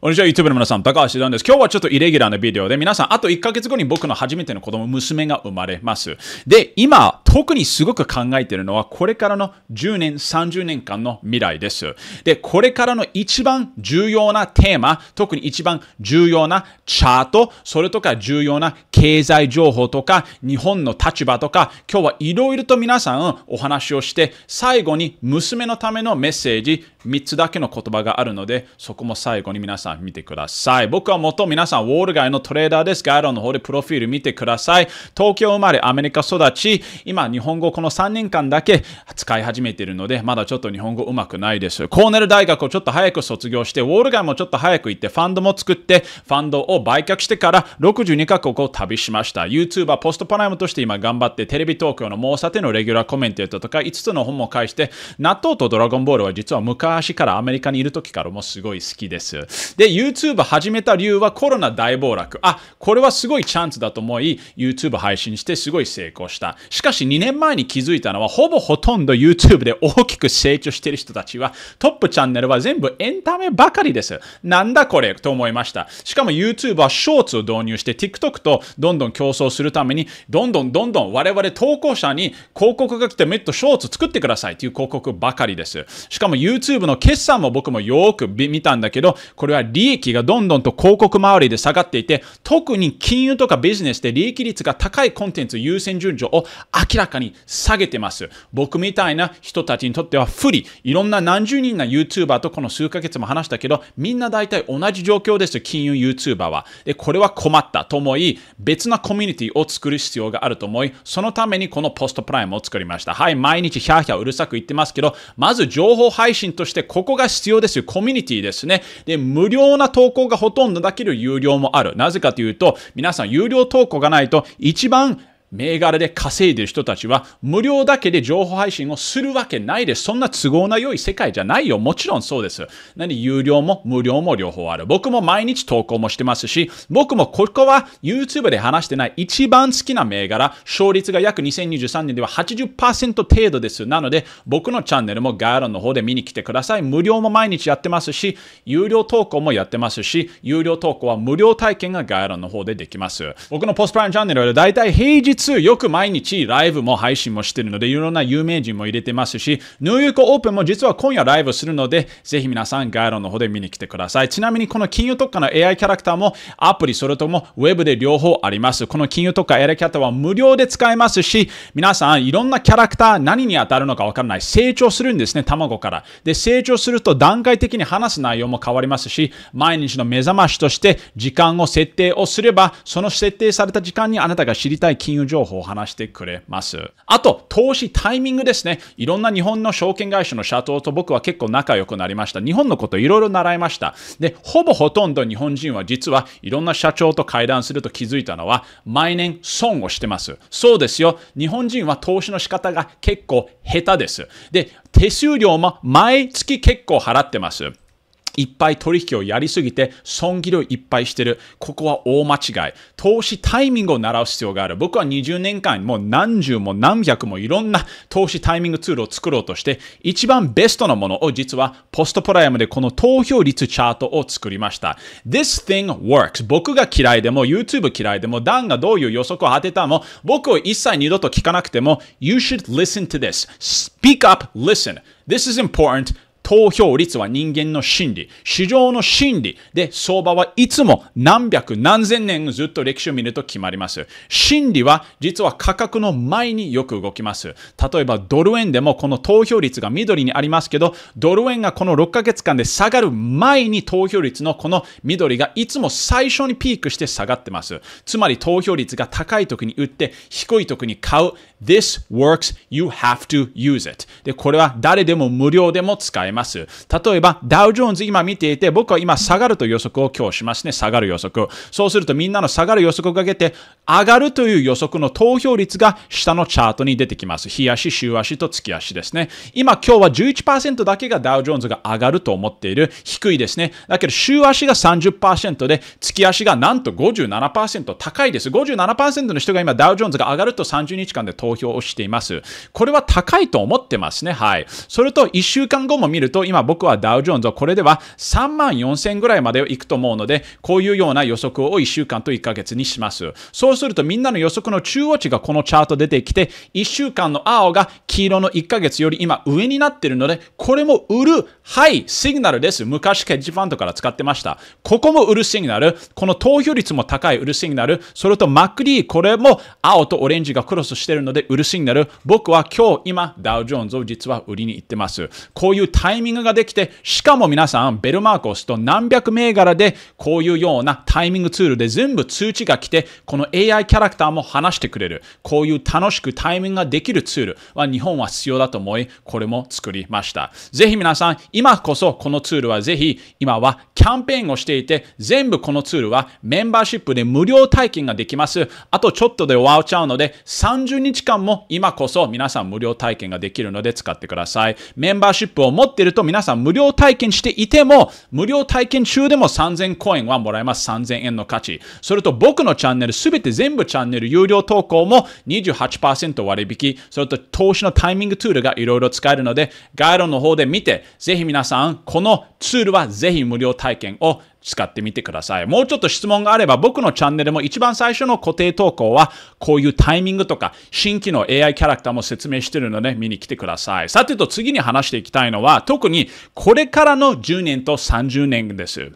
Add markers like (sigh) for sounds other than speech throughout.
こんにちは、YouTube の皆さん、高橋なです。今日はちょっとイレギュラーなビデオで、皆さん、あと1ヶ月後に僕の初めての子供、娘が生まれます。で、今、特にすごく考えているのは、これからの10年、30年間の未来です。で、これからの一番重要なテーマ、特に一番重要なチャート、それとか重要な経済情報とか、日本の立場とか、今日はいろいろと皆さんお話をして、最後に娘のためのメッセージ、3つだけの言葉があるので、そこも最後に皆さんさん見てください。僕は元皆さん、ウォール街のトレーダーです。概論の方でプロフィール見てください。東京生まれ、アメリカ育ち、今、日本語この3年間だけ使い始めているので、まだちょっと日本語うまくないです。コーネル大学をちょっと早く卒業して、ウォール街もちょっと早く行って、ファンドも作って、ファンドを売却してから62カ国を旅しました。YouTuber、ポストパライムとして今頑張って、テレビ東京の猛者定のレギュラーコメンテータとか、5つの本も返して、納豆とドラゴンボールは実は昔からアメリカにいる時からもすごい好きです。で、YouTube 始めた理由はコロナ大暴落。あ、これはすごいチャンスだと思い、YouTube 配信してすごい成功した。しかし2年前に気づいたのは、ほぼほとんど YouTube で大きく成長してる人たちは、トップチャンネルは全部エンタメばかりです。なんだこれと思いました。しかも YouTube はショーツを導入して TikTok とどんどん競争するために、どんどんどんどん我々投稿者に広告が来てメットショーツ作ってくださいという広告ばかりです。しかも YouTube の決算も僕もよく見たんだけど、これは利益がどんどんと広告周りで下がっていて、特に金融とかビジネスで利益率が高いコンテンツ優先順序を明らかに下げてます。僕みたいな人たちにとっては不利。いろんな何十人な YouTuber とこの数ヶ月も話したけど、みんな大体同じ状況です。金融 YouTuber は。で、これは困ったと思い、別なコミュニティを作る必要があると思い、そのためにこのポストプライムを作りました。はい、毎日ヒャーヒャーうるさく言ってますけど、まず情報配信としてここが必要ですよ。コミュニティですね。で、無料要な投稿がほとんどだけど有料もある。なぜかというと、皆さん有料投稿がないと一番銘柄で稼いでる人たちは無料だけで情報配信をするわけないです。そんな都合の良い世界じゃないよ。もちろんそうです。何、有料も無料も両方ある。僕も毎日投稿もしてますし、僕もここは YouTube で話してない一番好きな銘柄、勝率が約2023年では80%程度です。なので、僕のチャンネルも概要欄の方で見に来てください。無料も毎日やってますし、有料投稿もやってますし、有料投稿は無料体験が概要欄の方でできます。僕のポストプライムチャンネルはだいたい平日よく毎日ライブも配信もしてるので、いろんな有名人も入れてますし、ニューヨークオープンも実は今夜ライブするので、ぜひ皆さん概要の方で見に来てください。ちなみにこの金融特化の AI キャラクターもアプリ、それともウェブで両方あります。この金融特化 AI キャラクターは無料で使えますし、皆さんいろんなキャラクター何に当たるのかわからない。成長するんですね、卵から。で、成長すると段階的に話す内容も変わりますし、毎日の目覚ましとして時間を設定をすれば、その設定された時間にあなたが知りたい金融情報を話してくれます。あと、投資タイミングですね。いろんな日本の証券会社の社長と僕は結構仲良くなりました。日本のこといろいろ習いました。で、ほぼほとんど日本人は実はいろんな社長と会談すると気づいたのは、毎年損をしてます。そうですよ。日本人は投資の仕方が結構下手です。で、手数料も毎月結構払ってます。いっぱい取引をやりすぎて損切りをいっぱいしてる。ここは大間違い。投資タイミングを習う必要がある。僕は20年間もう何十も何百もいろんな投資タイミングツールを作ろうとして、一番ベストなものを実はポストプライムでこの投票率チャートを作りました。This thing works. 僕が嫌いでも YouTube 嫌いでもダンがどういう予測を当てたも僕を一切二度と聞かなくても You should listen to this. Speak up, listen. This is important. 投票率は人間の心理、市場の心理で相場はいつも何百何千年ずっと歴史を見ると決まります。心理は実は価格の前によく動きます。例えばドル円でもこの投票率が緑にありますけど、ドル円がこの6ヶ月間で下がる前に投票率のこの緑がいつも最初にピークして下がってます。つまり投票率が高い時に売って低い時に買う。This works, you have to use it. で、これは誰でも無料でも使えます。ます。例えば、ダウジョーンズ今見ていて、僕は今下がると予測を今日しますね。下がる予測。そうするとみんなの下がる予測をかけて、上がるという予測の投票率が下のチャートに出てきます。日足、週足と月足ですね。今、今日は11%だけがダウジョーンズが上がると思っている。低いですね。だけど、週足が30%で、月足がなんと57%高いです。57%の人が今、ダウジョーンズが上がると30日間で投票をしています。これは高いと思ってますね。はい。それと、1週間後も見るると、今僕はダウジョーンズをこれでは3万4000ぐらいまで行くと思うので、こういうような予測を1週間と1ヶ月にします。そうするとみんなの予測の中央値がこのチャート出てきて、1週間の青が黄色の1ヶ月より今上になってるので、これも売るはい、シグナルです。昔ケッジファンドから使ってました。ここも売るシグナル。この投票率も高い売るシグナル。それとマクリー、これも青とオレンジがクロスしてるので売るシグナル。僕は今日今、ダウジョーンズを実は売りに行ってます。こういうタイミングができて、しかも皆さん、ベルマークを押すと何百銘柄でこういうようなタイミングツールで全部通知が来て、この AI キャラクターも話してくれる。こういう楽しくタイミングができるツールは日本は必要だと思い、これも作りました。ぜひ皆さん、今こそこのツールはぜひ、今はキャンペーンをしていて、全部このツールはメンバーシップで無料体験ができます。あとちょっとで終わっちゃうので、30日間も今こそ皆さん無料体験ができるので使ってください。メンバーシップを持っていると皆さん無料体験していても、無料体験中でも3000コインはもらえます。3000円の価値。それと僕のチャンネル、すべて全部チャンネル有料投稿も28%割引。それと投資のタイミングツールがいろいろ使えるので、概要欄の方で見て、ぜひ皆さん、このツールはぜひ無料体験を使ってみてください。もうちょっと質問があれば、僕のチャンネルも一番最初の固定投稿は、こういうタイミングとか、新規の AI キャラクターも説明してるので、見に来てください。さてと次に話していきたいのは、特にこれからの10年と30年です。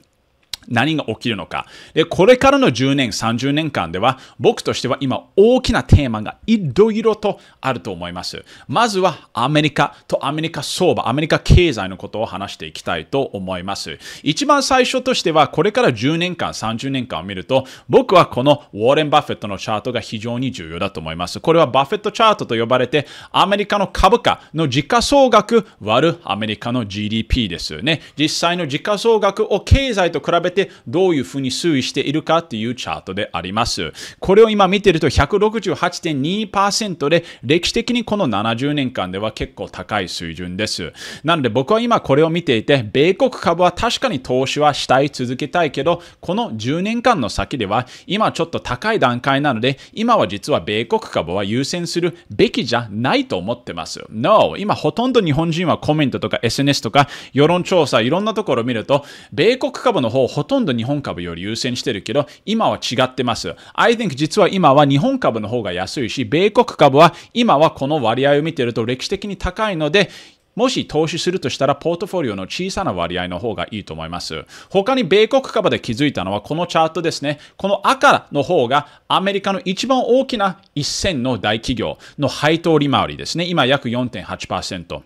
何が起きるのか。で、これからの10年、30年間では、僕としては今大きなテーマがいろいろとあると思います。まずはアメリカとアメリカ相場、アメリカ経済のことを話していきたいと思います。一番最初としては、これから10年間、30年間を見ると、僕はこのウォーレン・バフェットのチャートが非常に重要だと思います。これはバフェットチャートと呼ばれて、アメリカの株価の時価総額割るアメリカの GDP ですね。実際の時価総額を経済と比べててどういうふうに推移しているかっていうチャートであります。これを今見てると168.2%で歴史的にこの70年間では結構高い水準です。なので僕は今これを見ていて、米国株は確かに投資はしたい続けたいけど、この10年間の先では今ちょっと高い段階なので、今は実は米国株は優先するべきじゃないと思ってます。No! 今ほとんど日本人はコメントとか SNS とか世論調査いろんなところを見ると、米国株の方ほほとんど日本株より優先してるけど、今は違ってます。I think 実は今は日本株の方が安いし、米国株は今はこの割合を見てると歴史的に高いので、もし投資するとしたら、ポートフォリオの小さな割合の方がいいと思います。他に米国株で気づいたのは、このチャートですね。この赤の方が、アメリカの一番大きな1000の大企業の配当利回りですね。今約4.8%。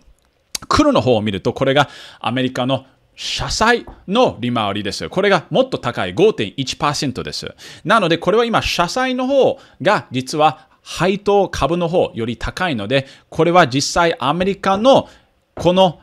黒の方を見ると、これがアメリカの社債の利回りです。これがもっと高い5.1%です。なので、これは今、社債の方が実は配当株の方より高いので、これは実際アメリカのこの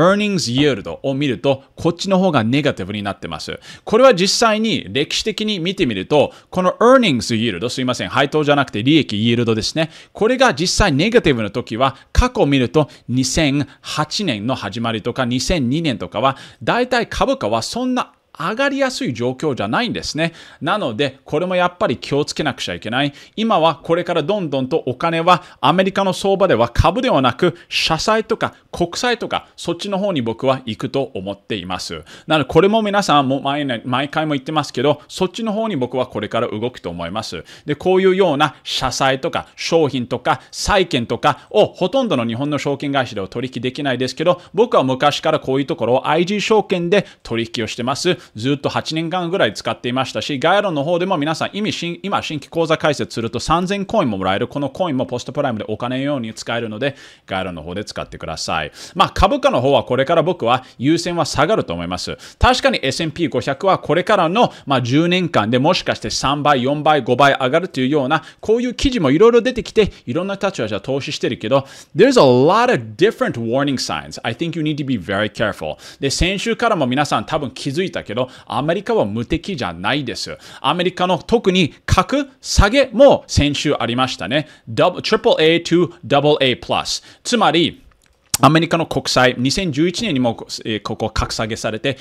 earnings yield を見ると、こっちの方がネガティブになってます。これは実際に歴史的に見てみると、この earnings yield、すいません、配当じゃなくて利益 yield ですね。これが実際ネガティブの時は、過去を見ると2008年の始まりとか2002年とかは、だいたい株価はそんな上がりやすい状況じゃないんですね。なので、これもやっぱり気をつけなくちゃいけない。今はこれからどんどんとお金はアメリカの相場では株ではなく、社債とか国債とか、そっちの方に僕は行くと思っています。なので、これも皆さんも毎毎回も言ってますけど、そっちの方に僕はこれから動くと思います。で、こういうような社債とか商品とか債券とかをほとんどの日本の証券会社では取引できないですけど、僕は昔からこういうところを IG 証券で取引をしてます。ずっと8年間ぐらい使っていましたし、ガイロの方でも皆さん今新、今新規口座開設すると3000コインももらえる。このコインもポストプライムでお金用に使えるので、ガイロの方で使ってください。まあ、株価の方はこれから僕は優先は下がると思います。確かに S&P500 はこれからの、まあ、10年間でもしかして3倍、4倍、5倍上がるというような、こういう記事もいろいろ出てきて、いろんな立場じゃ投資してるけど、There's a lot of different warning signs. I think you need to be very careful. で、先週からも皆さん多分気づいたけど、ど、アメリカは無敵じゃないです。アメリカの特に格下げも先週ありましたね。AAA to AA+。つまり、アメリカの国債、2011年にも、ここ格下げされて、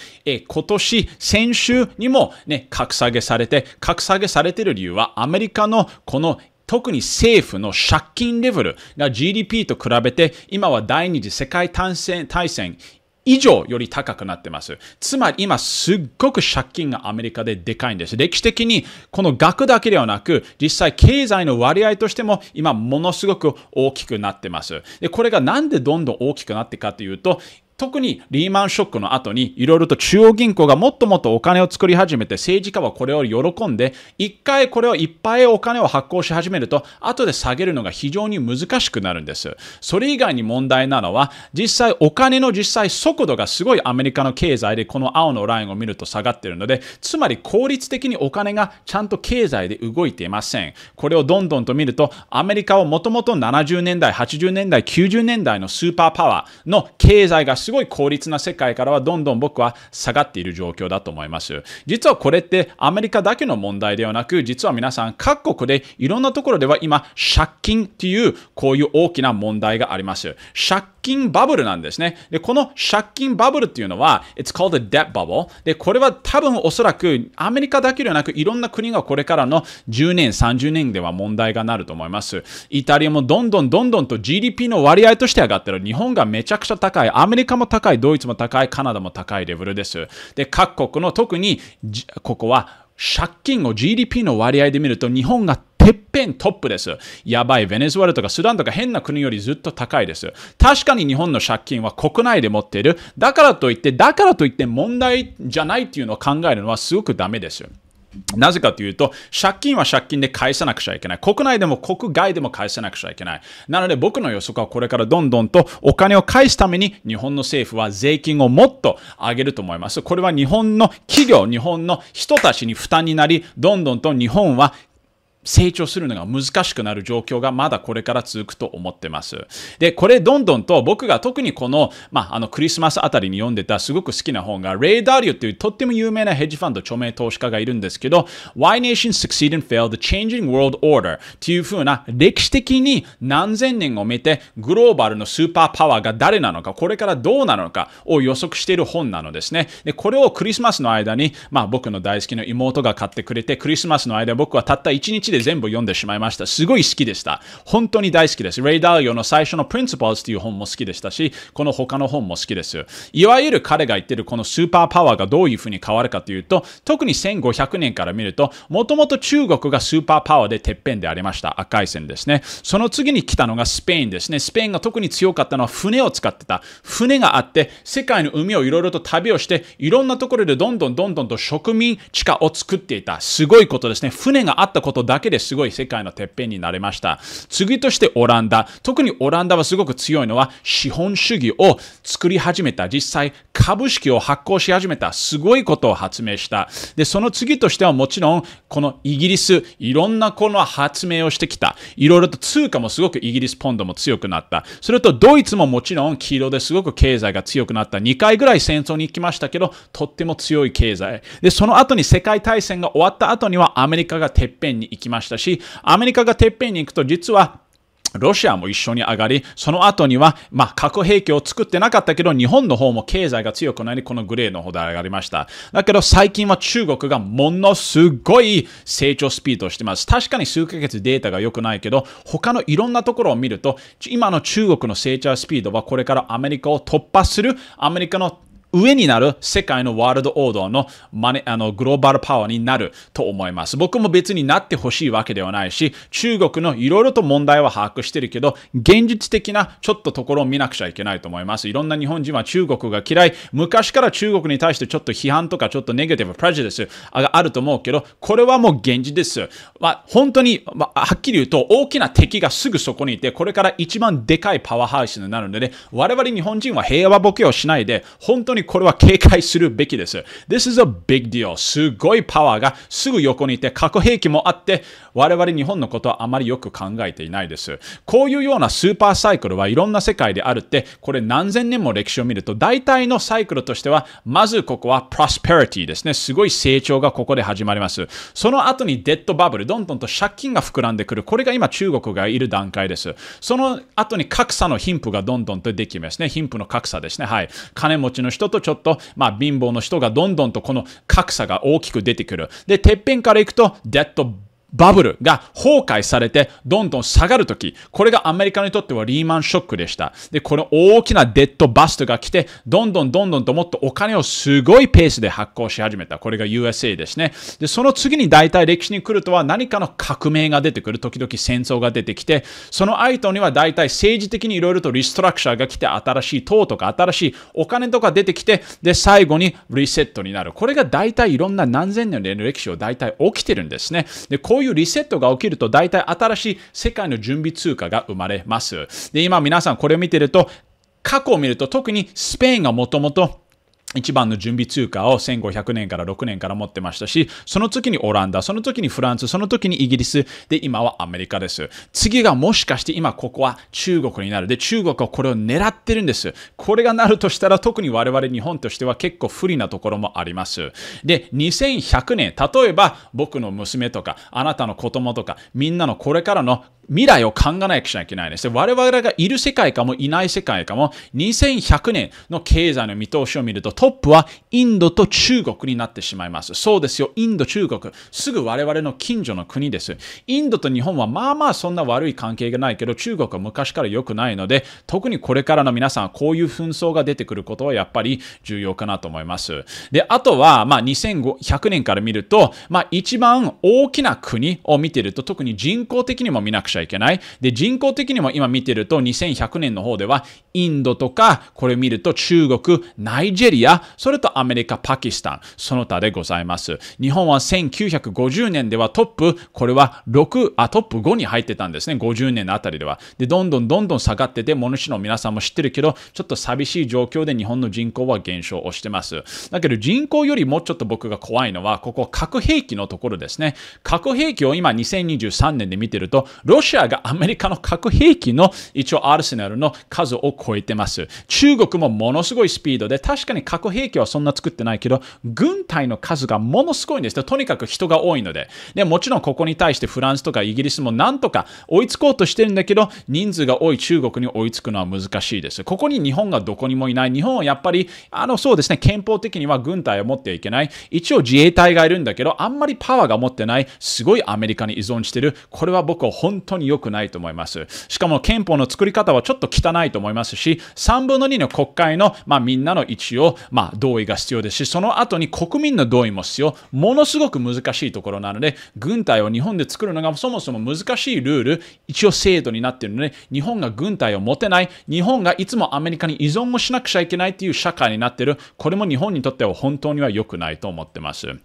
今年、先週にも、ね、格下げされて、格下げされている理由は、アメリカのこの特に政府の借金レベルが GDP と比べて今は第二次世界大戦以上より高くなってます。つまり今すっごく借金がアメリカででかいんです。歴史的にこの額だけではなく、実際経済の割合としても今ものすごく大きくなってます。で、これがなんでどんどん大きくなってかというと、特にリーマンショックの後にいろいろと中央銀行がもっともっとお金を作り始めて政治家はこれを喜んで一回これをいっぱいお金を発行し始めると後で下げるのが非常に難しくなるんです。それ以外に問題なのは実際お金の実際速度がすごいアメリカの経済でこの青のラインを見ると下がってるのでつまり効率的にお金がちゃんと経済で動いていません。これをどんどんと見るとアメリカをもともと70年代80年代90年代のスーパーパワーの経済がすごい効率な世界からはどんどん僕は下がっている状況だと思います。実はこれってアメリカだけの問題ではなく、実は皆さん各国でいろんなところでは今、借金っていうこういう大きな問題があります。借金バブルなんですね。で、この借金バブルっていうのは、it's called a debt bubble。で、これは多分おそらくアメリカだけではなく、いろんな国がこれからの10年、30年では問題がなると思います。イタリアもどんどんどんどんと GDP の割合として上がってる。日本がめちゃくちゃ高い。アメリカも高い。ドイツも高い。カナダも高いレベルです。で、各国の特に、ここは借金を GDP の割合で見ると日本がてっぺんトップです。やばい、ベネズエラとかスダンとか変な国よりずっと高いです。確かに日本の借金は国内で持っている。だからといって、だからといって問題じゃないっていうのを考えるのはすごくダメです。なぜかというと、借金は借金で返さなくちゃいけない。国内でも国外でも返さなくちゃいけない。なので僕の予測はこれからどんどんとお金を返すために日本の政府は税金をもっと上げると思います。これは日本の企業、日本の人たちに負担になり、どんどんと日本は成長するのが難しくなる状況がまだこれから続くと思ってます。で、これどんどんと僕が特にこの、まあ、あのクリスマスあたりに読んでたすごく好きな本が、レイ・ダリオっていうとっても有名なヘッジファンド著名投資家がいるんですけど、Why Nations Succeed and Fail the Changing World Order っていうふうな歴史的に何千年を見てグローバルのスーパーパワーが誰なのか、これからどうなのかを予測している本なのですね。で、これをクリスマスの間に、まあ僕の大好きな妹が買ってくれて、クリスマスの間僕はたった1日でで全部読んでしまいました。すごい好きでした。本当に大好きです。レイ・ダリオの最初の Principles という本も好きでしたし、この他の本も好きです。いわゆる彼が言ってるこのスーパーパワーがどういうふうに変わるかというと、特に1500年から見ると、もともと中国がスーパーパワーでてっぺんでありました。赤い線ですね。その次に来たのがスペインですね。スペインが特に強かったのは船を使ってた。船があって、世界の海をいろいろと旅をして、いろんなところでどんどんどんどんと植民地下を作っていた。すごいことですね。船があったことだけけですごい世界のてっぺんになれました。次としてオランダ。特にオランダはすごく強いのは資本主義を作り始めた。実際株式を発行し始めた。すごいことを発明した。で、その次としてはもちろんこのイギリス、いろんなこの発明をしてきた。いろいろと通貨もすごくイギリスポンドも強くなった。それとドイツももちろん黄色ですごく経済が強くなった。2回ぐらい戦争に行きましたけど、とっても強い経済。で、その後に世界大戦が終わった後にはアメリカがてっぺんに行きました。ましたし、アメリカがてっぺんに行くと実はロシアも一緒に上がり、その後には、まあ、核兵器を作ってなかったけど、日本の方も経済が強くないこのグレーの方で上がりました。だけど、最近は中国がものすごい成長スピードをしてます。確かに数ヶ月データが良くないけど、他のいろんなところを見ると、今の中国の成長スピードはこれからアメリカを突破する、アメリカの上になる世界のワールドオードのマネあのグローバルパワーになると思います。僕も別になってほしいわけではないし、中国のいろいろと問題は把握してるけど、現実的なちょっとところを見なくちゃいけないと思います。いろんな日本人は中国が嫌い、昔から中国に対してちょっと批判とかちょっとネガティブ、プレジデスがあると思うけど、これはもう現実です。まあ、本当に、まあ、はっきり言うと大きな敵がすぐそこにいて、これから一番でかいパワーハウスになるので、ね、我々日本人は平和ボケをしないで、本当にこれは警戒するべきです。This is a big deal. すごいパワーがすぐ横にいて、核兵器もあって、我々日本のことはあまりよく考えていないです。こういうようなスーパーサイクルはいろんな世界であるって、これ何千年も歴史を見ると、大体のサイクルとしては、まずここはプロスペリティですね。すごい成長がここで始まります。その後にデッドバブル、どんどんと借金が膨らんでくる。これが今中国がいる段階です。その後に格差の貧富がどんどんとできますね。貧富の格差ですね。はい。金持ちの人とちょっと、まあ、貧乏の人がどんどんとこの格差が大きく出てくる。で、てっぺんから行くと、デッドバブルが崩壊されてどんどん下がるとき、これがアメリカにとってはリーマンショックでした。で、この大きなデッドバストが来て、どんどんどんどんともっとお金をすごいペースで発行し始めた。これが USA ですね。で、その次に大体歴史に来るとは何かの革命が出てくる。時々戦争が出てきて、その後には大体政治的にいろいろとリストラクチャーが来て、新しい党とか新しいお金とか出てきて、で、最後にリセットになる。これが大体いろんな何千年の歴史を大体起きてるんですね。で、ここういうリセットが起きると、大体新しい世界の準備通貨が生まれます。で、今皆さんこれを見てると、過去を見ると特にスペインがもともと一番の準備通貨を1500年から6年から持ってましたし、その時にオランダ、その時にフランス、その時にイギリス、で、今はアメリカです。次がもしかして今ここは中国になる。で、中国はこれを狙ってるんです。これがなるとしたら特に我々日本としては結構不利なところもあります。で、2100年、例えば僕の娘とか、あなたの子供とか、みんなのこれからの未来を考えなきゃいけないです。我々がいる世界かもいない世界かも2100年の経済の見通しを見るとトップはインドと中国になってしまいます。そうですよ。インド、中国。すぐ我々の近所の国です。インドと日本はまあまあそんな悪い関係がないけど中国は昔から良くないので特にこれからの皆さんこういう紛争が出てくることはやっぱり重要かなと思います。で、あとはまあ2100年から見るとまあ一番大きな国を見ていると特に人口的にも見なくちゃちゃいけない。で、人口的にも今見てると2100年の方ではインドとか、これ見ると中国、ナイジェリア、それとアメリカ、パキスタン、その他でございます。日本は1950年ではトップ、これは6、あ、トップ5に入ってたんですね。50年のあたりでは。で、どんどんどんどん下がってて、物資の皆さんも知ってるけど、ちょっと寂しい状況で日本の人口は減少をしてます。だけど人口よりもちょっと僕が怖いのは、ここ核兵器のところですね。核兵器を今2023年で見てると、ロシシアがアメリカの核兵器の一応アルセナルの数を超えてます。中国もものすごいスピードで、確かに核兵器はそんな作ってないけど、軍隊の数がものすごいんですよ。とにかく人が多いので。で、もちろんここに対してフランスとかイギリスもなんとか追いつこうとしてるんだけど、人数が多い中国に追いつくのは難しいです。ここに日本がどこにもいない。日本はやっぱり、あの、そうですね、憲法的には軍隊を持ってはいけない。一応自衛隊がいるんだけど、あんまりパワーが持ってない。すごいアメリカに依存してる。これは僕は本当に当に良くないと思います。しかも憲法の作り方はちょっと汚いと思いますし、3分の2の国会の、まあ、みんなの一応、まあ、同意が必要ですし、その後に国民の同意も必要、ものすごく難しいところなので、軍隊を日本で作るのがそもそも難しいルール、一応制度になっているので、日本が軍隊を持てない、日本がいつもアメリカに依存をしなくちゃいけないという社会になっている、これも日本にとっては本当には良くないと思ってます。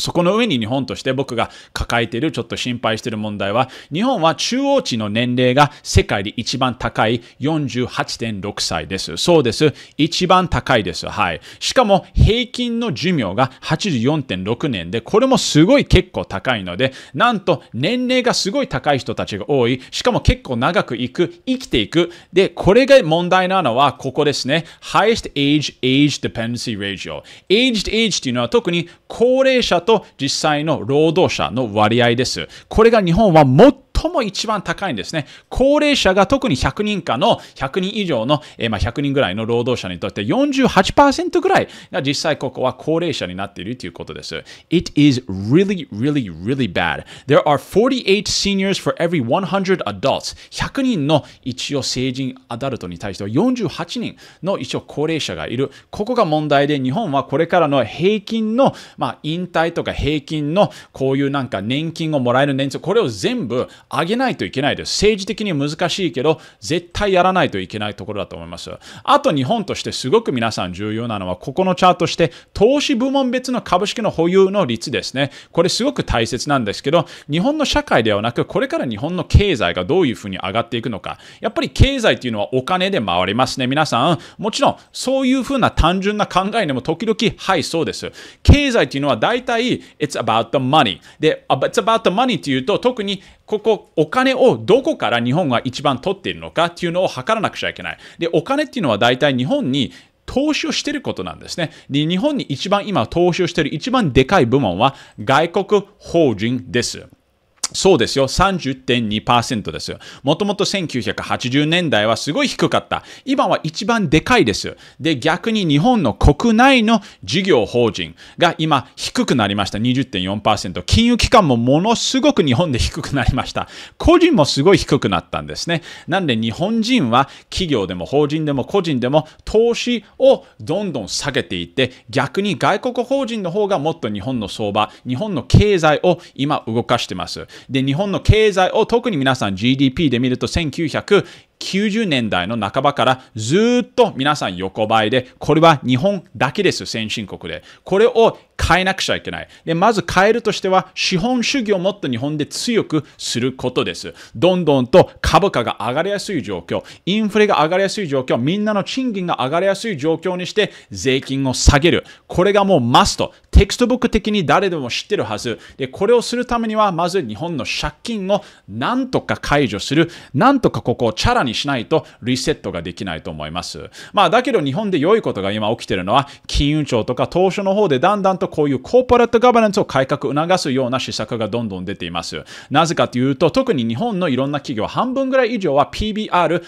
そこの上に日本として僕が抱えている、ちょっと心配している問題は、日本は中央値の年齢が世界で一番高い48.6歳です。そうです。一番高いです。はい。しかも平均の寿命が84.6年で、これもすごい結構高いので、なんと年齢がすごい高い人たちが多い。しかも結構長く行く、生きていく。で、これが問題なのはここですね。highest age age dependency ratio。aged age っていうのは特に高齢者とと実際の労働者の割合です。これが日本はもっも一番高いんですね。高齢者が特に100人かの100人以上の、えー、まあ、100人ぐらいの労働者にとって48%ぐらいが実際ここは高齢者になっているということです。It is really, really, really bad. There are 48 seniors for every 100 adults. 100人の一応成人アダルトに対しては48人の一応高齢者がいる。ここが問題で日本はこれからの平均の、まあ、引退とか平均のこういうなんか年金をもらえる年数、これを全部上げないといけないです。政治的に難しいけど、絶対やらないといけないところだと思います。あと日本としてすごく皆さん重要なのは、ここのチャートして、投資部門別の株式の保有の率ですね。これすごく大切なんですけど、日本の社会ではなく、これから日本の経済がどういうふうに上がっていくのか。やっぱり経済っていうのはお金で回りますね。皆さん、もちろんそういうふうな単純な考えでも時々、はい、そうです。経済っていうのは大体、it's about the money。で、it's about the money っていうと、特にここ、お金をどこから日本が一番取っているのかっていうのを測らなくちゃいけない。で、お金っていうのは大体日本に投資をしてることなんですね。で、日本に一番今投資をしてる一番でかい部門は外国法人です。そうですよ。30.2%ですよ。もともと1980年代はすごい低かった。今は一番でかいです。で、逆に日本の国内の事業法人が今低くなりました。20.4%。金融機関もものすごく日本で低くなりました。個人もすごい低くなったんですね。なんで日本人は企業でも法人でも個人でも投資をどんどん下げていって、逆に外国法人の方がもっと日本の相場、日本の経済を今動かしてます。で、日本の経済を特に皆さん GDP で見ると1990年代の半ばからずっと皆さん横ばいで、これは日本だけです、先進国で。これを変えなくちゃいけない。で、まず変えるとしては、資本主義をもっと日本で強くすることです。どんどんと株価が上がりやすい状況、インフレが上がりやすい状況、みんなの賃金が上がりやすい状況にして、税金を下げる。これがもうマスト。テキストブック的に誰でも知ってるはず。で、これをするためには、まず日本の借金をなんとか解除する。なんとかここをチャラにしないとリセットができないと思います。まあ、だけど日本で良いことが今起きてるのは、金融庁とか当初の方でだんだんとこういうコーポレートガバナンスを改革促すような施策がどんどん出ています。なぜかというと、特に日本のいろんな企業、半分ぐらい以上は PBR、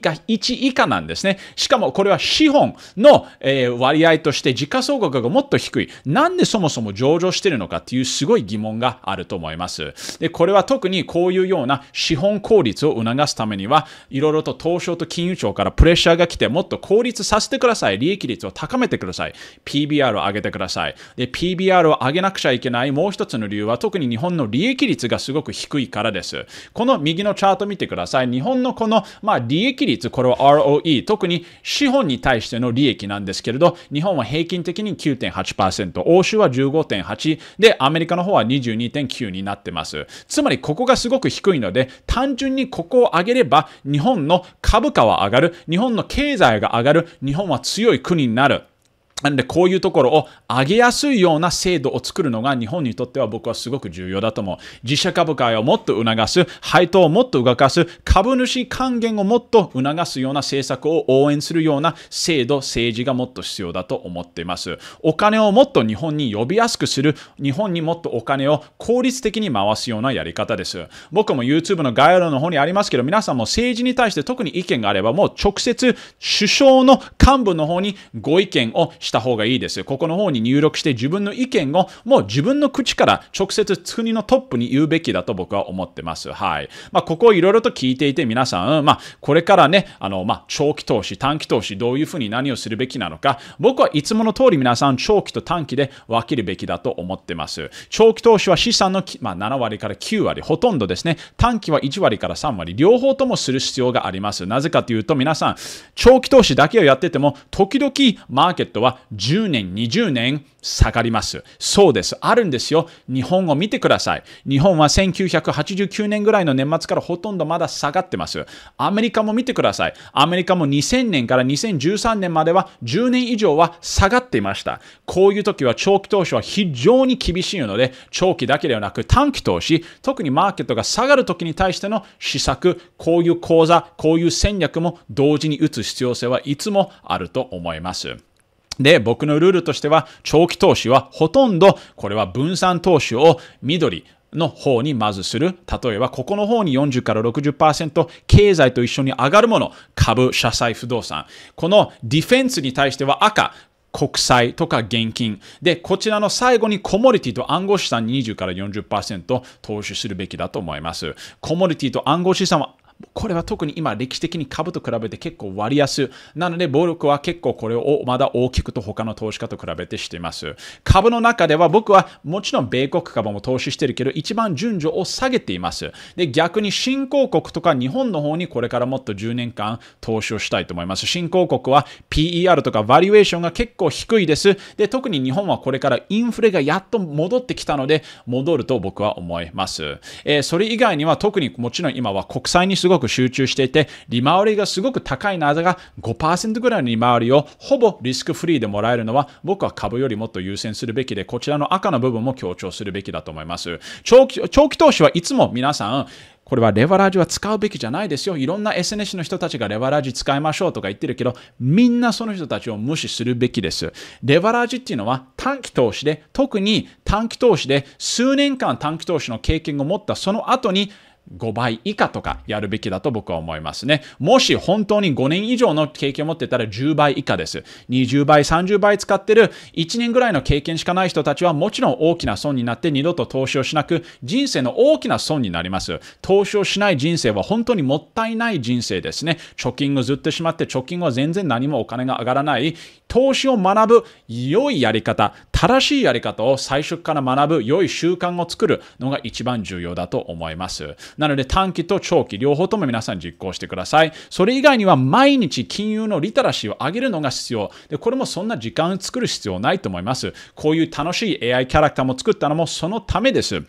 が1以下なんですね。しかもこれは資本の、え割合として時価総額がもっと低い。なんでそもそも上場してるのかっていうすごい疑問があると思います。で、これは特にこういうような資本効率を促すためには、いろいろと東証と金融庁からプレッシャーが来て、もっと効率させてください。利益率を高めてください。PBR を上げてください。で、PBR を上げなくちゃいけないもう一つの理由は、特に日本の利益率がすごく低いからです。この右のチャート見てください。日本のこの、まあ、利益益率、これは ROE、特に資本に対しての利益なんですけれど、日本は平均的に9.8%、欧州は15.8で、アメリカの方は22.9になってます。つまりここがすごく低いので、単純にここを上げれば、日本の株価は上がる、日本の経済が上がる、日本は強い国になる。なんでこういうところを上げやすいような制度を作るのが日本にとっては僕はすごく重要だと思う。自社株買いをもっと促す、配当をもっと動かす、株主還元をもっと促すような政策を応援するような制度、政治がもっと必要だと思っています。お金をもっと日本に呼びやすくする、日本にもっとお金を効率的に回すようなやり方です。僕も YouTube の概要欄の方にありますけど、皆さんも政治に対して特に意見があれば、もう直接首相の幹部の方にご意見をした方がいいです。ここの方に入力して自分の意見をもう自分の口から直接国のトップに言うべきだと僕は思ってます。はい。まあ、ここをいろいろと聞いていて皆さん、まあ、これからね、あの、まあ、長期投資、短期投資、どういうふうに何をするべきなのか、僕はいつもの通り皆さん、長期と短期で分けるべきだと思ってます。長期投資は資産の、まあ、7割から9割、ほとんどですね。短期は1割から3割、両方ともする必要があります。なぜかというと、皆さん、長期投資だけをやってても、時々マーケットは10年、20年下がります。そうです。あるんですよ。日本を見てください。日本は1989年ぐらいの年末からほとんどまだ下がってます。アメリカも見てください。アメリカも2000年から2013年までは10年以上は下がっていました。こういう時は長期投資は非常に厳しいので、長期だけではなく短期投資、特にマーケットが下がる時に対しての施策、こういう講座、こういう戦略も同時に打つ必要性はいつもあると思います。で、僕のルールとしては、長期投資はほとんど、これは分散投資を緑、の方にまずする。例えば、ここの方に40から60%、経済と一緒に上がるもの、株、社債、不動産。このディフェンスに対しては赤、国債とか現金。で、こちらの最後にコモリティと暗号資産20から40%投資するべきだと思います。コモリティと暗号資産はこれは特に今歴史的に株と比べて結構割安。なので、暴力は結構これをまだ大きくと他の投資家と比べてしています。株の中では僕はもちろん米国株も投資してるけど、一番順序を下げています。で、逆に新興国とか日本の方にこれからもっと10年間投資をしたいと思います。新興国は PER とかバリュエーションが結構低いです。で、特に日本はこれからインフレがやっと戻ってきたので、戻ると僕は思います。えー、それ以外には特にもちろん今は国債にするすごく集中していて、利回りがすごく高いなだが5%ぐらいの利回りをほぼリスクフリーでもらえるのは僕は株よりもっと優先するべきで、こちらの赤の部分も強調するべきだと思います。長期長期投資はいつも皆さん、これはレバラージは使うべきじゃないですよ。いろんな SNS の人たちがレバラージ使いましょうとか言ってるけど、みんなその人たちを無視するべきです。レバラージっていうのは短期投資で、特に短期投資で数年間短期投資の経験を持ったその後に5倍以下とかやるべきだと僕は思いますね。もし本当に5年以上の経験を持ってたら10倍以下です。20倍、30倍使ってる1年ぐらいの経験しかない人たちはもちろん大きな損になって二度と投資をしなく人生の大きな損になります。投資をしない人生は本当にもったいない人生ですね。貯金をずってしまって貯金は全然何もお金が上がらない。投資を学ぶ良いやり方。正しいやり方を最初から学ぶ良い習慣を作るのが一番重要だと思います。なので短期と長期両方とも皆さん実行してください。それ以外には毎日金融のリテラシーを上げるのが必要。で、これもそんな時間を作る必要ないと思います。こういう楽しい AI キャラクターも作ったのもそのためです。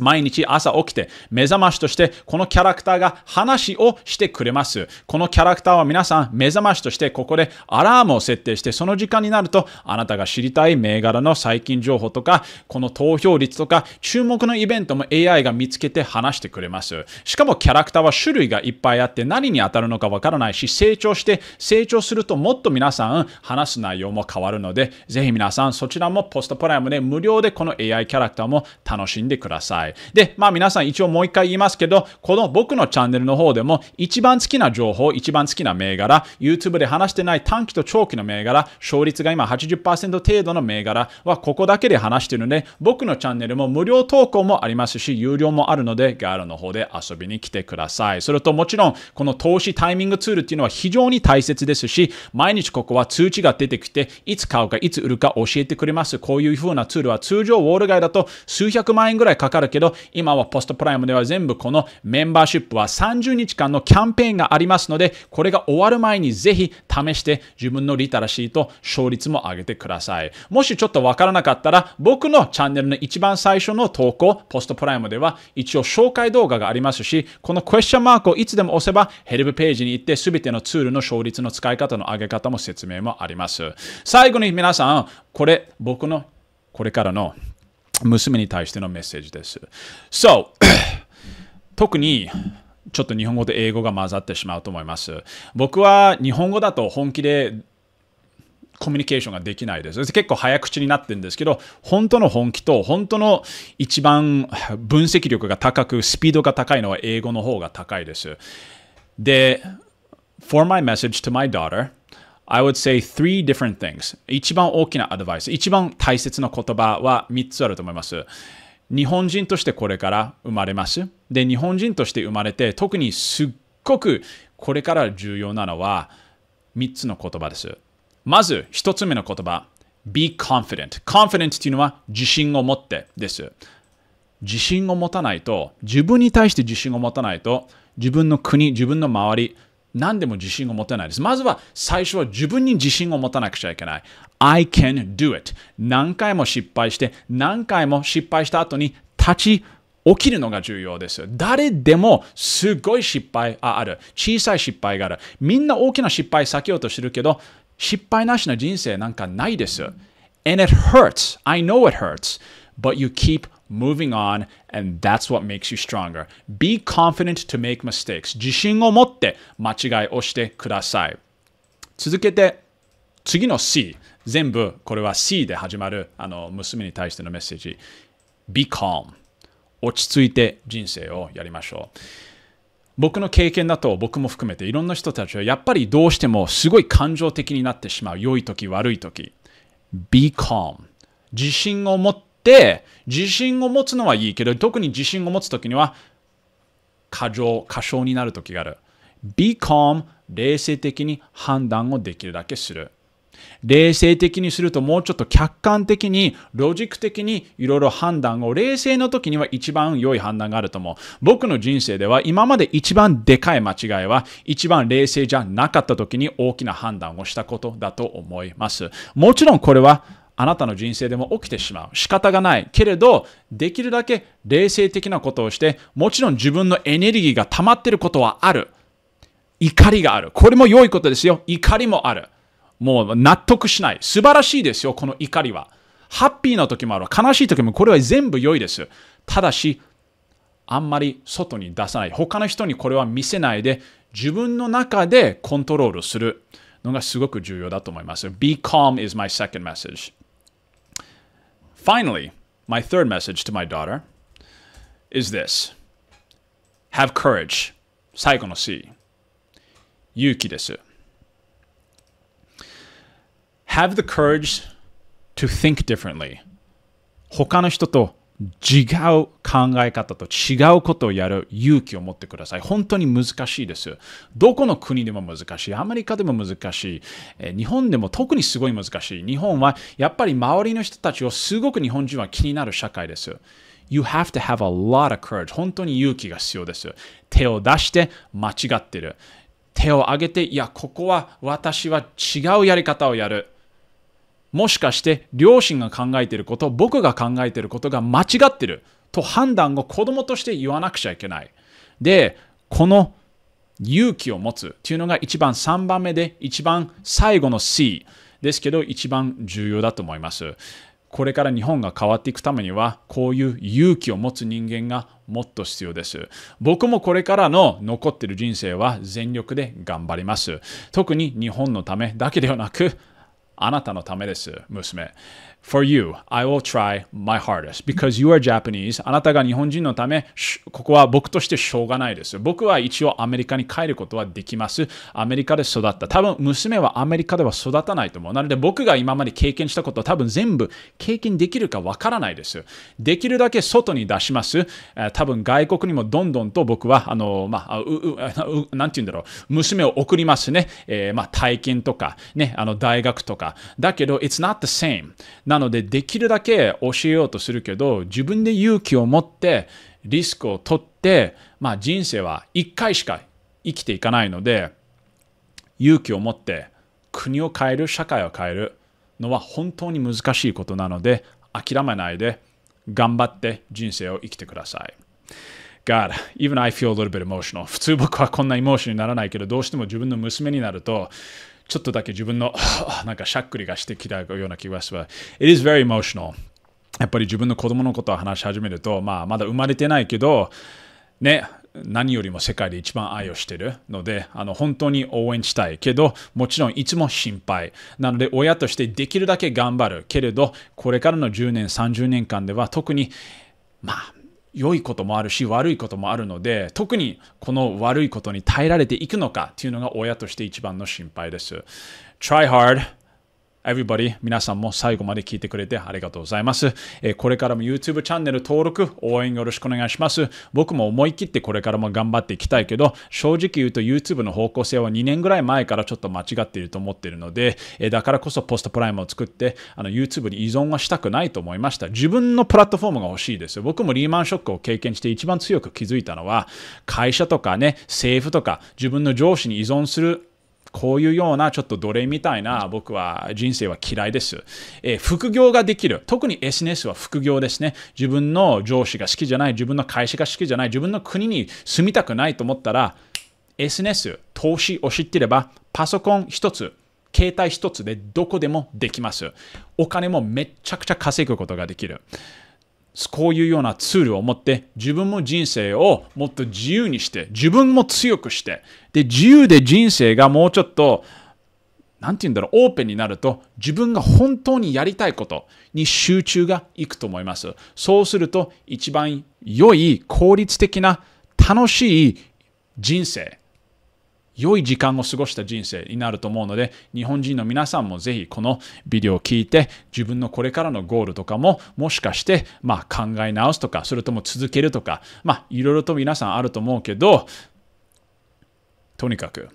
毎日朝起きて目覚ましとしてこのキャラクターが話をしてくれます。このキャラクターは皆さん目覚ましとしてここでアラームを設定してその時間になるとあなたが知りたい銘柄の最近情報とかこの投票率とか注目のイベントも AI が見つけて話してくれます。しかもキャラクターは種類がいっぱいあって何に当たるのかわからないし成長して成長するともっと皆さん話す内容も変わるのでぜひ皆さんそちらもポストプライムで無料でこの AI キャラクターも楽しんでください。さい。で、まあ皆さん一応もう一回言いますけど、この僕のチャンネルの方でも一番好きな情報、一番好きな銘柄、YouTube で話してない短期と長期の銘柄、勝率が今80%程度の銘柄はここだけで話してるので、僕のチャンネルも無料投稿もありますし、有料もあるので、ガールの方で遊びに来てください。それともちろん、この投資タイミングツールっていうのは非常に大切ですし、毎日ここは通知が出てきて、いつ買うかいつ売るか教えてくれます。こういう風なツールは通常ウォール街だと数百万円ぐらいかかるけど、今はポストプライムでは全部このメンバーシップは30日間のキャンペーンがありますので、これが終わる前にぜひ試して自分のリタラシーと勝率も上げてください。もしちょっとわからなかったら、僕のチャンネルの一番最初の投稿、ポストプライムでは一応紹介動画がありますし、このクエスチョンマークをいつでも押せばヘルプページに行って全てのツールの勝率の使い方の上げ方も説明もあります。最後に皆さん、これ僕のこれからの娘に対してのメッセージです。So (coughs) 特にちょっと日本語と英語が混ざってしまうと思います。僕は日本語だと本気でコミュニケーションができないです。結構早口になってるんですけど、本当の本気と本当の一番分析力が高く、スピードが高いのは英語の方が高いです。で、For my message to my daughter, I would say three different things. 一番大きなアドバイス、一番大切な言葉は3つあると思います。日本人としてこれから生まれます。で、日本人として生まれて、特にすっごくこれから重要なのは3つの言葉です。まず、1つ目の言葉、be confident。confident というのは自信を持ってです。自信を持たないと、自分に対して自信を持たないと、自分の国、自分の周り、何でも自信を持てないです。まずは最初は自分に自信を持たなくちゃいけない。I can do it。何回も失敗して、何回も失敗した後に立ち起きるのが重要です。誰でもすごい失敗がある。小さい失敗がある。みんな大きな失敗避けようとしてるけど、失敗なしの人生なんかないです。And it hurts. I know it hurts. But you keep moving on, and that's what makes you stronger. Be confident to make mistakes. 自信を持って間違いをしてください。続けて、次の C。全部、これは C で始まるあの娘に対してのメッセージ。Be calm. 落ち着いて人生をやりましょう。僕の経験だと僕も含めていろんな人たちはやっぱりどうしてもすごい感情的になってしまう良い時悪い時 Be calm 自信を持って、自信を持つのはいいけど、特に自信を持つときには、過剰、過小になるときがある。be calm、冷静的に判断をできるだけする。冷静的にするともうちょっと客観的にロジック的にいろいろ判断を冷静の時には一番良い判断があると思う僕の人生では今まで一番でかい間違いは一番冷静じゃなかった時に大きな判断をしたことだと思いますもちろんこれはあなたの人生でも起きてしまう仕方がないけれどできるだけ冷静的なことをしてもちろん自分のエネルギーが溜まってることはある怒りがあるこれも良いことですよ怒りもあるもう納得しない素晴らしいですよこの怒りはハッピーな時もある悲しい時もこれは全部良いですただしあんまり外に出さない他の人にこれは見せないで自分の中でコントロールするのがすごく重要だと思います。Be calm is my second message. Finally, my third message to my daughter is this. Have courage. Yuki desu. Have the courage to think differently. 他の人と違う考え方と違うことをやる勇気を持ってください。本当に難しいです。どこの国でも難しい。アメリカでも難しい。え日本でも特にすごい難しい。日本はやっぱり周りの人たちをすごく日本人は気になる社会です。You have to have a lot of courage. 本当に勇気が必要です。手を出して間違ってる。手を挙げて、いや、ここは私は違うやり方をやる。もしかして両親が考えていること僕が考えていることが間違ってると判断を子供として言わなくちゃいけないでこの勇気を持つというのが一番3番目で一番最後の C ですけど一番重要だと思いますこれから日本が変わっていくためにはこういう勇気を持つ人間がもっと必要です僕もこれからの残ってる人生は全力で頑張ります特に日本のためだけではなくあなたのためです、娘。for you, I will try my hardest. Because you are Japanese. あなたが日本人のため、ここは僕としてしょうがないです。僕は一応アメリカに帰ることはできます。アメリカで育った。多分娘はアメリカでは育たないと思う。なので僕が今まで経験したことは多分全部経験できるかわからないです。できるだけ外に出します。多分外国にもどんどんと僕は、あの、まあ、ううなんて言うんだろう。娘を送りますね。えー、まあ、体験とか、ね、あの大学とか。だけど、it's not the same. なので、できるだけ教えようとするけど、自分で勇気を持って、リスクを取って、まあ人生は一回しか生きていかないので、勇気を持って国を変える、社会を変えるのは本当に難しいことなので、諦めないで、頑張って人生を生きてください。God, even I feel a little bit emotional. 普通僕はこんなエモーションにならないけど、どうしても自分の娘になると、ちょっとだけ自分の (laughs) なんかしゃっくりがしてきたような気がします。It is very emotional. やっぱり自分の子供のことを話し始めると、まあ、まだ生まれてないけど、ね、何よりも世界で一番愛をしているのであの本当に応援したいけどもちろんいつも心配なので親としてできるだけ頑張るけれどこれからの10年30年間では特にまあ良いこともあるし悪いこともあるので特にこの悪いことに耐えられていくのかっていうのが親として一番の心配です。Try hard Everybody 皆さんも最後まで聞いてくれてありがとうございます、えこれからも YouTube チャンネル登録応援よろしくお願いします僕も思い切ってこれからも頑張っていきたいけど正直言うと YouTube の方向性は2年ぐらい前からちょっと間違っていると思っているので、えだからこそポストプライムを作ってあの YouTube に依存はしたくないと思いました自分のプラットフォームが欲しいです僕もリーマンショックを経験して一番強く気づいたのは会社とかね政府とか自分の上司に依存するこういうようなちょっと奴隷みたいな僕は人生は嫌いです。えー、副業ができる。特に SNS は副業ですね。自分の上司が好きじゃない、自分の会社が好きじゃない、自分の国に住みたくないと思ったら、SNS、投資を知っていれば、パソコン1つ、携帯1つでどこでもできます。お金もめちゃくちゃ稼ぐことができる。こういうようなツールを持って自分も人生をもっと自由にして自分も強くしてで自由で人生がもうちょっと何て言うんだろうオープンになると自分が本当にやりたいことに集中がいくと思いますそうすると一番良い効率的な楽しい人生良い時間を過ごした人生になると思うので、日本人の皆さんもぜひこのビデオを聞いて、自分のこれからのゴールとかも、もしかして、まあ、考え直すとか、それとも続けるとか、まあ、いろいろと皆さんあると思うけど、とにかく、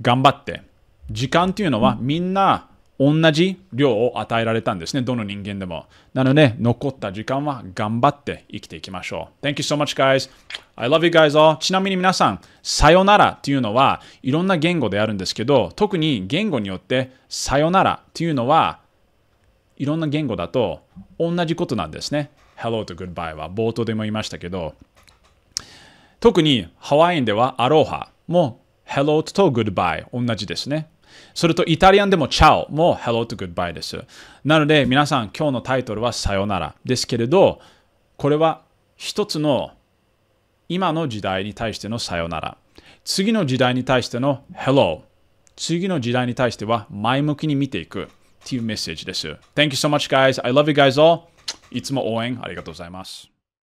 頑張って、時間というのはみんな同じ量を与えられたんですね、どの人間でも。なので、残った時間は頑張って生きていきましょう。Thank you so much, guys. I love you guys all. ちなみに皆さん、さよならっていうのはいろんな言語であるんですけど、特に言語によってさよならっていうのはいろんな言語だと同じことなんですね。Hello と Goodbye は冒頭でも言いましたけど、特にハワイではアロハも Hello と Goodbye 同じですね。それとイタリアンでもチャオも Hello to Goodbye です。なので皆さん今日のタイトルはさよならですけれど、これは一つの今の時代に対してのさよなら。次の時代に対しての Hello。次の時代に対しては前向きに見ていくっていうメッセージです。Thank you so much guys. I love you guys all. いつも応援ありがとうございます。